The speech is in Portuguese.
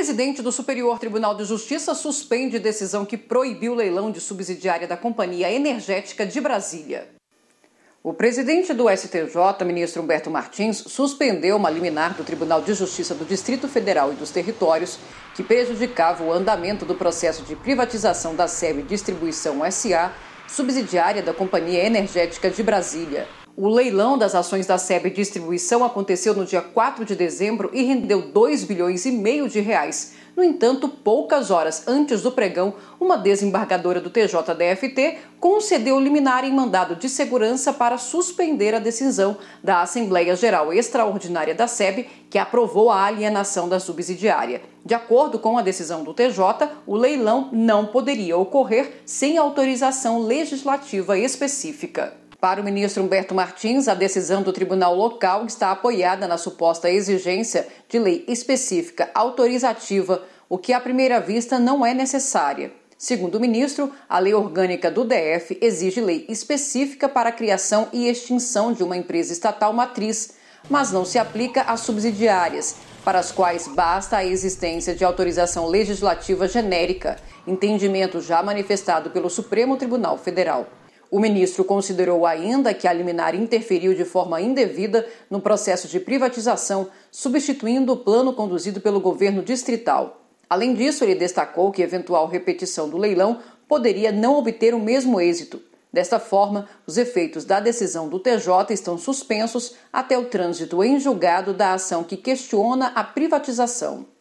presidente do Superior Tribunal de Justiça suspende decisão que proibiu o leilão de subsidiária da Companhia Energética de Brasília. O presidente do STJ, ministro Humberto Martins, suspendeu uma liminar do Tribunal de Justiça do Distrito Federal e dos Territórios que prejudicava o andamento do processo de privatização da SEB Distribuição SA, subsidiária da Companhia Energética de Brasília. O leilão das ações da SEB Distribuição aconteceu no dia 4 de dezembro e rendeu 2 bilhões e meio de reais. No entanto, poucas horas antes do pregão, uma desembargadora do TJDFT concedeu liminar em mandado de segurança para suspender a decisão da Assembleia Geral Extraordinária da SEB, que aprovou a alienação da subsidiária. De acordo com a decisão do TJ, o leilão não poderia ocorrer sem autorização legislativa específica. Para o ministro Humberto Martins, a decisão do tribunal local está apoiada na suposta exigência de lei específica autorizativa, o que à primeira vista não é necessária. Segundo o ministro, a lei orgânica do DF exige lei específica para a criação e extinção de uma empresa estatal matriz, mas não se aplica às subsidiárias, para as quais basta a existência de autorização legislativa genérica, entendimento já manifestado pelo Supremo Tribunal Federal. O ministro considerou ainda que a liminar interferiu de forma indevida no processo de privatização, substituindo o plano conduzido pelo governo distrital. Além disso, ele destacou que eventual repetição do leilão poderia não obter o mesmo êxito. Desta forma, os efeitos da decisão do TJ estão suspensos até o trânsito em julgado da ação que questiona a privatização.